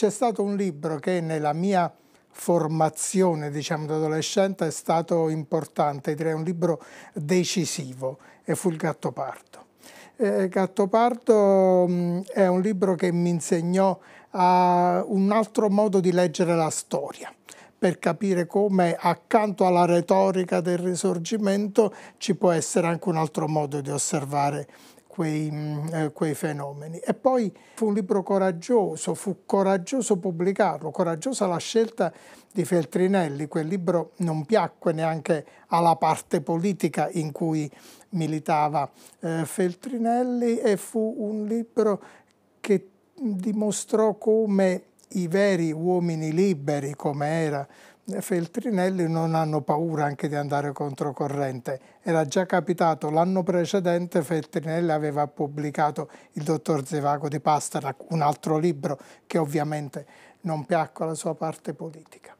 c'è stato un libro che nella mia formazione diciamo da adolescente è stato importante, direi un libro decisivo e fu il Gattopardo. Eh, Gattopardo mh, mm, è un libro che mi insegnò a un altro modo di leggere la storia per capire come accanto alla retorica del risorgimento ci può essere anche un altro modo di osservare quei, mm, eh, quei, fenomeni. E poi fu un libro coraggioso, fu coraggioso pubblicarlo, coraggiosa la scelta di Feltrinelli, quel libro non piacque neanche alla parte politica in cui militava eh, Feltrinelli e fu un libro che dimostrò come i veri uomini liberi, come era Feltrinelli non hanno paura anche di andare controcorrente. Era già capitato l'anno precedente, Feltrinelli aveva pubblicato Il dottor Zevago di Pasternak, un altro libro che ovviamente non piacque alla sua parte politica.